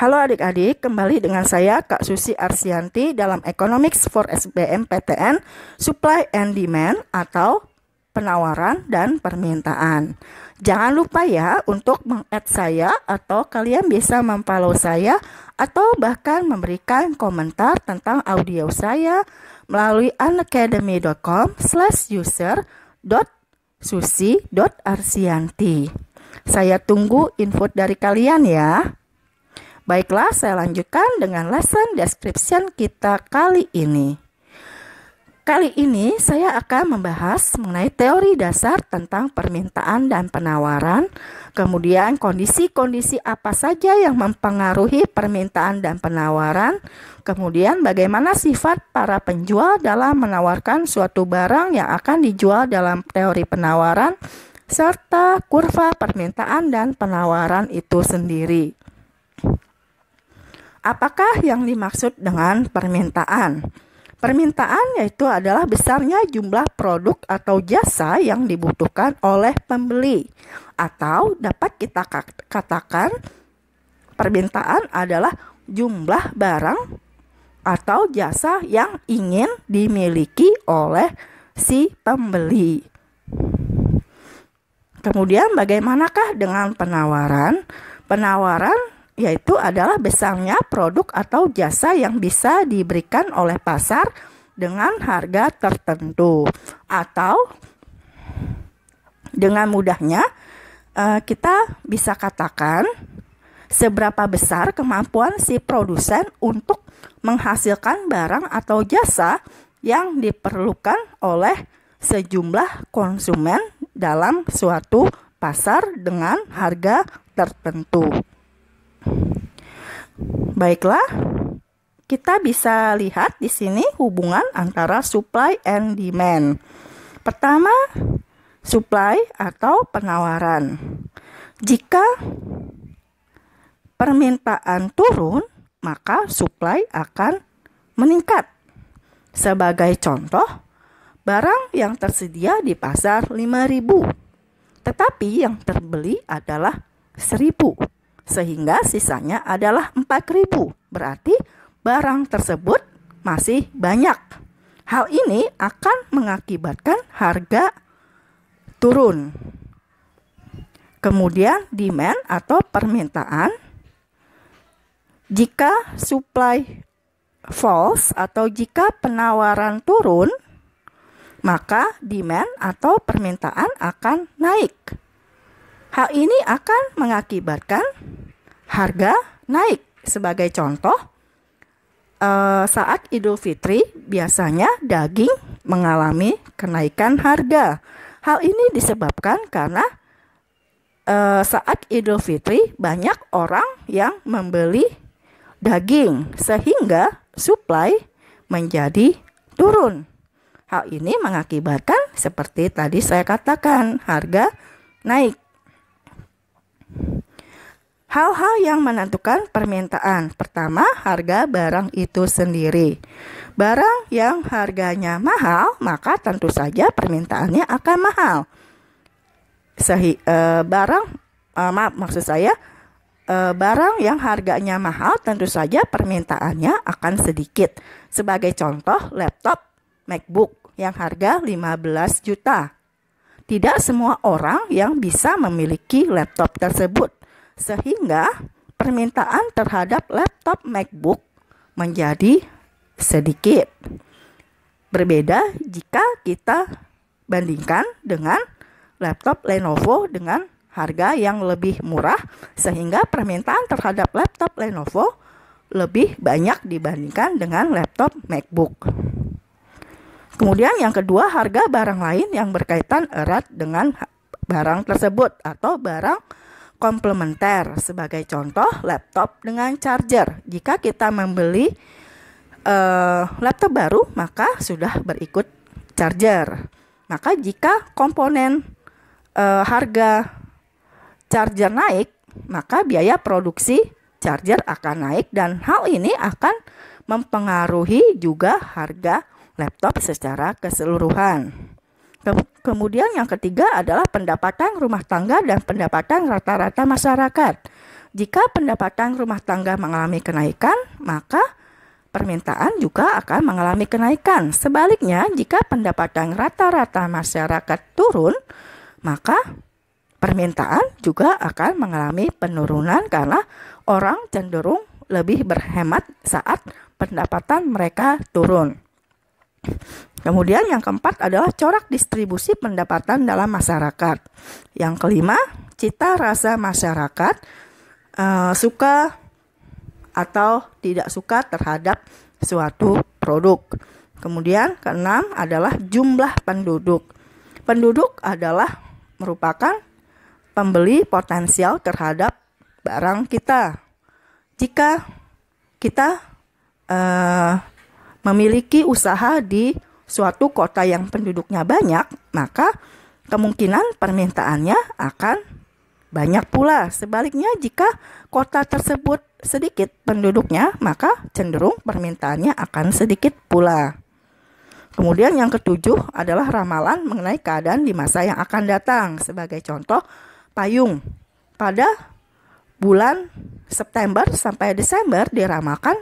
Halo adik-adik, kembali dengan saya Kak Susi Arsianti dalam Economics for SBM PTN Supply and Demand atau penawaran dan permintaan. Jangan lupa ya untuk meng-add saya atau kalian bisa memfollow saya atau bahkan memberikan komentar tentang audio saya melalui unacademy.com slash user susi.arsianti. Saya tunggu info dari kalian ya. Baiklah, saya lanjutkan dengan lesson description kita kali ini. Kali ini saya akan membahas mengenai teori dasar tentang permintaan dan penawaran, kemudian kondisi-kondisi apa saja yang mempengaruhi permintaan dan penawaran, kemudian bagaimana sifat para penjual dalam menawarkan suatu barang yang akan dijual dalam teori penawaran, serta kurva permintaan dan penawaran itu sendiri. Apakah yang dimaksud dengan permintaan? Permintaan yaitu adalah besarnya jumlah produk atau jasa yang dibutuhkan oleh pembeli, atau dapat kita katakan permintaan adalah jumlah barang atau jasa yang ingin dimiliki oleh si pembeli. Kemudian bagaimanakah dengan penawaran? Penawaran yaitu adalah besarnya produk atau jasa yang bisa diberikan oleh pasar dengan harga tertentu atau dengan mudahnya eh, kita bisa katakan seberapa besar kemampuan si produsen untuk menghasilkan barang atau jasa yang diperlukan oleh sejumlah konsumen dalam suatu pasar dengan harga tertentu. Baiklah, kita bisa lihat di sini hubungan antara supply and demand. Pertama, supply atau penawaran. Jika permintaan turun, maka supply akan meningkat. Sebagai contoh, barang yang tersedia di pasar 5000, tetapi yang terbeli adalah 1000 sehingga sisanya adalah 4000. Berarti barang tersebut masih banyak. Hal ini akan mengakibatkan harga turun. Kemudian demand atau permintaan jika supply false atau jika penawaran turun maka demand atau permintaan akan naik. Hal ini akan mengakibatkan harga naik. Sebagai contoh, eh, saat Idul Fitri biasanya daging mengalami kenaikan harga. Hal ini disebabkan karena eh, saat Idul Fitri banyak orang yang membeli daging sehingga supply menjadi turun. Hal ini mengakibatkan seperti tadi saya katakan harga naik. Hal-hal yang menentukan permintaan pertama harga barang itu sendiri. Barang yang harganya mahal, maka tentu saja permintaannya akan mahal. Sehi, e, barang, e, maaf, maksud saya, e, barang yang harganya mahal, tentu saja permintaannya akan sedikit. Sebagai contoh, laptop MacBook yang harga 15 juta. Tidak semua orang yang bisa memiliki laptop tersebut sehingga permintaan terhadap laptop MacBook menjadi sedikit. Berbeda jika kita bandingkan dengan laptop Lenovo dengan harga yang lebih murah sehingga permintaan terhadap laptop Lenovo lebih banyak dibandingkan dengan laptop MacBook. Kemudian yang kedua harga barang lain yang berkaitan erat dengan barang tersebut atau barang komplementer. Sebagai contoh, laptop dengan charger. Jika kita membeli uh, laptop baru, maka sudah berikut charger. Maka jika komponen uh, harga charger naik, maka biaya produksi charger akan naik dan hal ini akan mempengaruhi juga harga laptop secara keseluruhan. Kemudian yang ketiga adalah pendapatan rumah tangga dan pendapatan rata-rata masyarakat. Jika pendapatan rumah tangga mengalami kenaikan, maka permintaan juga akan mengalami kenaikan. Sebaliknya, jika pendapatan rata-rata masyarakat turun, maka permintaan juga akan mengalami penurunan karena orang cenderung lebih berhemat saat pendapatan mereka turun. Kemudian yang keempat adalah corak distribusi pendapatan dalam masyarakat. Yang kelima, cita rasa masyarakat uh, suka atau tidak suka terhadap suatu produk. Kemudian keenam adalah jumlah penduduk. Penduduk adalah merupakan pembeli potensial terhadap barang kita. Jika kita uh, memiliki usaha di suatu kota yang penduduknya banyak, maka kemungkinan permintaannya akan banyak pula. Sebaliknya, jika kota tersebut sedikit penduduknya, maka cenderung permintaannya akan sedikit pula. Kemudian yang ketujuh adalah ramalan mengenai keadaan di masa yang akan datang. Sebagai contoh, payung. Pada bulan September sampai Desember diramalkan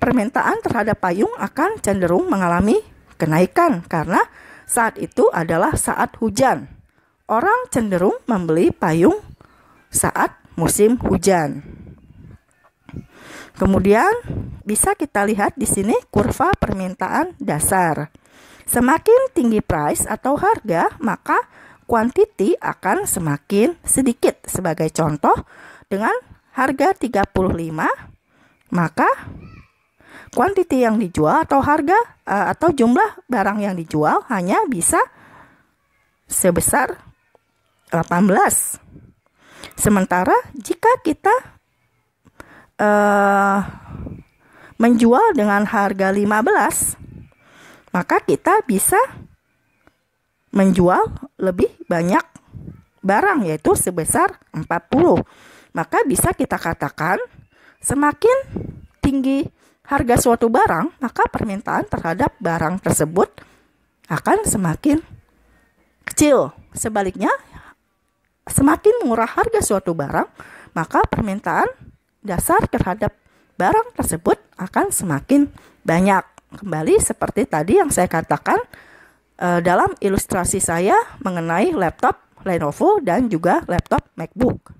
permintaan terhadap payung akan cenderung mengalami kenaikan karena saat itu adalah saat hujan. Orang cenderung membeli payung saat musim hujan. Kemudian bisa kita lihat di sini kurva permintaan dasar. Semakin tinggi price atau harga, maka quantity akan semakin sedikit. Sebagai contoh, dengan harga 35, maka Kuantiti yang dijual atau harga uh, atau jumlah barang yang dijual hanya bisa sebesar 18. Sementara jika kita uh, menjual dengan harga 15, maka kita bisa menjual lebih banyak barang yaitu sebesar 40. Maka bisa kita katakan semakin tinggi harga suatu barang, maka permintaan terhadap barang tersebut akan semakin kecil. Sebaliknya, semakin murah harga suatu barang, maka permintaan dasar terhadap barang tersebut akan semakin banyak. Kembali seperti tadi yang saya katakan eh, dalam ilustrasi saya mengenai laptop Lenovo dan juga laptop MacBook.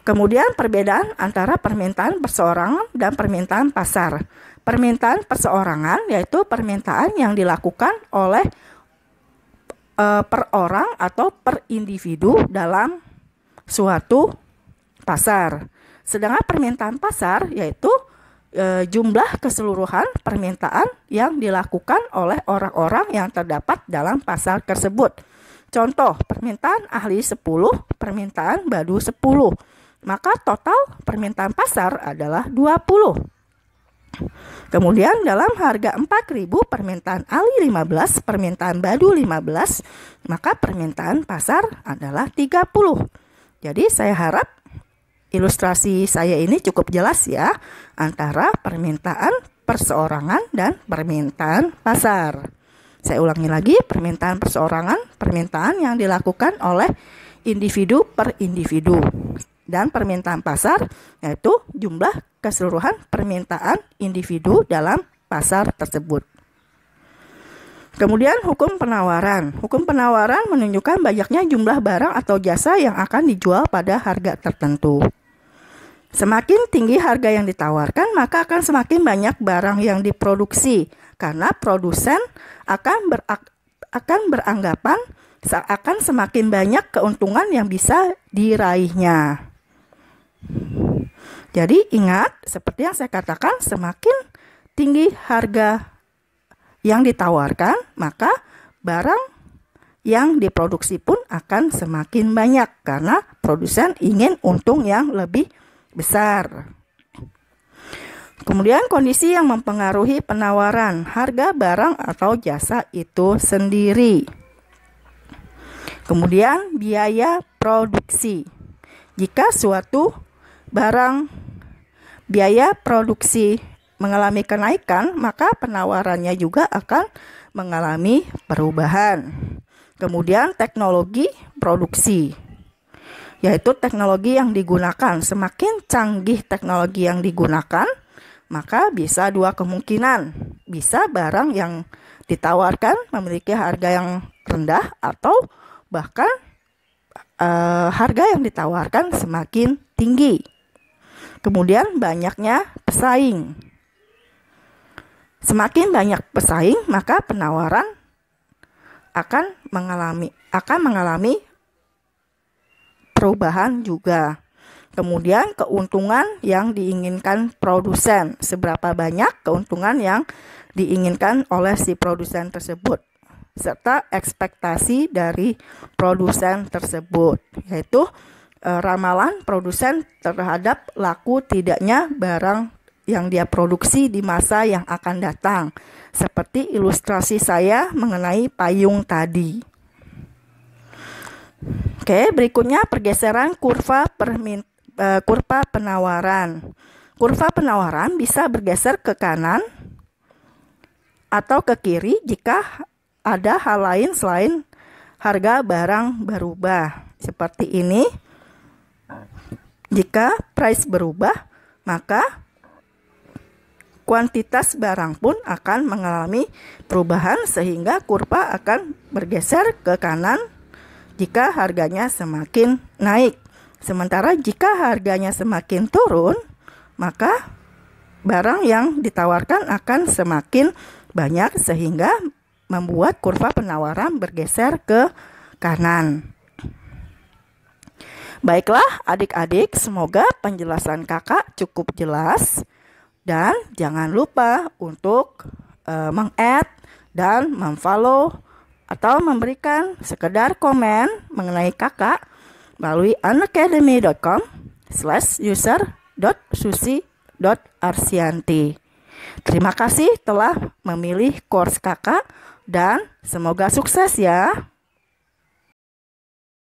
Kemudian perbedaan antara permintaan perseorangan dan permintaan pasar. Permintaan perseorangan yaitu permintaan yang dilakukan oleh e, per orang atau per individu dalam suatu pasar. Sedangkan permintaan pasar yaitu e, jumlah keseluruhan permintaan yang dilakukan oleh orang-orang yang terdapat dalam pasar tersebut. Contoh, permintaan ahli 10, permintaan badu 10 maka total permintaan pasar adalah 20. Kemudian dalam harga 4000 permintaan Ali 15, permintaan Badu 15, maka permintaan pasar adalah 30. Jadi saya harap ilustrasi saya ini cukup jelas ya antara permintaan perseorangan dan permintaan pasar. Saya ulangi lagi, permintaan perseorangan, permintaan yang dilakukan oleh individu per individu dan permintaan pasar yaitu jumlah keseluruhan permintaan individu dalam pasar tersebut. Kemudian hukum penawaran. Hukum penawaran menunjukkan banyaknya jumlah barang atau jasa yang akan dijual pada harga tertentu. Semakin tinggi harga yang ditawarkan, maka akan semakin banyak barang yang diproduksi karena produsen akan berak akan beranggapan akan semakin banyak keuntungan yang bisa diraihnya. Jadi ingat, seperti yang saya katakan, semakin tinggi harga yang ditawarkan, maka barang yang diproduksi pun akan semakin banyak karena produsen ingin untung yang lebih besar. Kemudian kondisi yang mempengaruhi penawaran harga barang atau jasa itu sendiri. Kemudian biaya produksi. Jika suatu barang biaya produksi mengalami kenaikan, maka penawarannya juga akan mengalami perubahan. Kemudian teknologi produksi yaitu teknologi yang digunakan. Semakin canggih teknologi yang digunakan, maka bisa dua kemungkinan. Bisa barang yang ditawarkan memiliki harga yang rendah atau bahkan e, harga yang ditawarkan semakin tinggi. Kemudian banyaknya pesaing. Semakin banyak pesaing, maka penawaran akan mengalami akan mengalami perubahan juga. Kemudian keuntungan yang diinginkan produsen, seberapa banyak keuntungan yang diinginkan oleh si produsen tersebut serta ekspektasi dari produsen tersebut yaitu Eh, ramalan produsen terhadap laku tidaknya barang yang dia produksi di masa yang akan datang, seperti ilustrasi saya mengenai payung tadi. Oke, berikutnya pergeseran kurva permin, uh, kurva penawaran. Kurva penawaran bisa bergeser ke kanan atau ke kiri jika ada hal lain selain harga barang berubah. Seperti ini. Jika price berubah, maka kuantitas barang pun akan mengalami perubahan sehingga kurva akan bergeser ke kanan jika harganya semakin naik. Sementara jika harganya semakin turun, maka barang yang ditawarkan akan semakin banyak sehingga membuat kurva penawaran bergeser ke kanan. Baiklah adik-adik, semoga penjelasan kakak cukup jelas. Dan jangan lupa untuk uh, meng-add dan memfollow atau memberikan sekedar komen mengenai kakak melalui unacademy.com slash user .susi.arsianti. Terima kasih telah memilih course kakak dan semoga sukses ya.